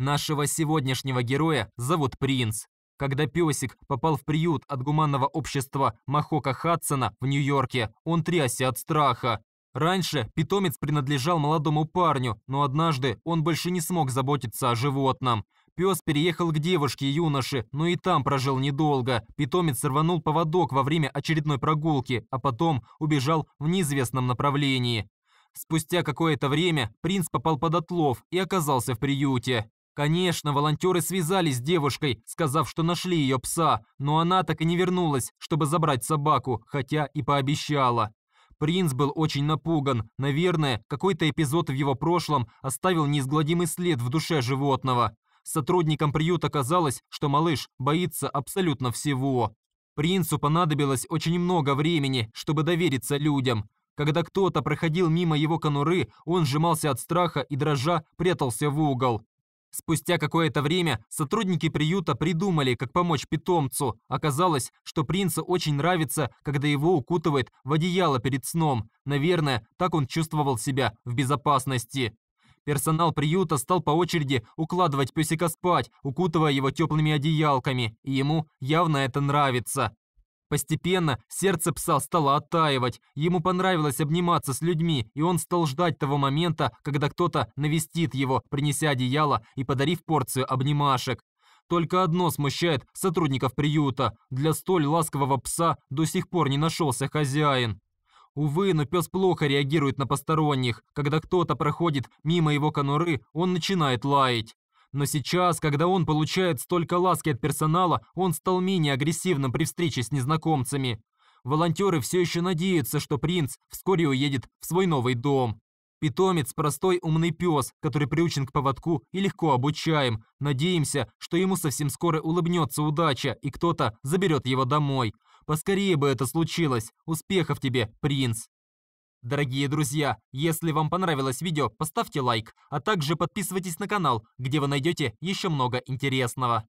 Нашего сегодняшнего героя зовут Принц. Когда песик попал в приют от гуманного общества Махока Хадсона в Нью-Йорке, он трясся от страха. Раньше питомец принадлежал молодому парню, но однажды он больше не смог заботиться о животном. Пес переехал к девушке и юноше, но и там прожил недолго. Питомец рванул поводок во время очередной прогулки, а потом убежал в неизвестном направлении. Спустя какое-то время принц попал под отлов и оказался в приюте. Конечно, волонтеры связались с девушкой, сказав, что нашли ее пса, но она так и не вернулась, чтобы забрать собаку, хотя и пообещала. Принц был очень напуган. Наверное, какой-то эпизод в его прошлом оставил неизгладимый след в душе животного. Сотрудникам приюта казалось, что малыш боится абсолютно всего. Принцу понадобилось очень много времени, чтобы довериться людям. Когда кто-то проходил мимо его конуры, он сжимался от страха и дрожа прятался в угол. Спустя какое-то время сотрудники приюта придумали, как помочь питомцу. Оказалось, что принцу очень нравится, когда его укутывает в одеяло перед сном. Наверное, так он чувствовал себя в безопасности. Персонал приюта стал по очереди укладывать песика спать, укутывая его теплыми одеялками, и ему явно это нравится. Постепенно сердце пса стало оттаивать, ему понравилось обниматься с людьми, и он стал ждать того момента, когда кто-то навестит его, принеся одеяло и подарив порцию обнимашек. Только одно смущает сотрудников приюта. Для столь ласкового пса до сих пор не нашелся хозяин. Увы, но пес плохо реагирует на посторонних. Когда кто-то проходит мимо его конуры, он начинает лаять. Но сейчас, когда он получает столько ласки от персонала, он стал менее агрессивным при встрече с незнакомцами. Волонтеры все еще надеются, что принц вскоре уедет в свой новый дом. Питомец – простой умный пес, который приучен к поводку и легко обучаем. Надеемся, что ему совсем скоро улыбнется удача, и кто-то заберет его домой. Поскорее бы это случилось. Успехов тебе, принц! Дорогие друзья, если вам понравилось видео, поставьте лайк, а также подписывайтесь на канал, где вы найдете еще много интересного.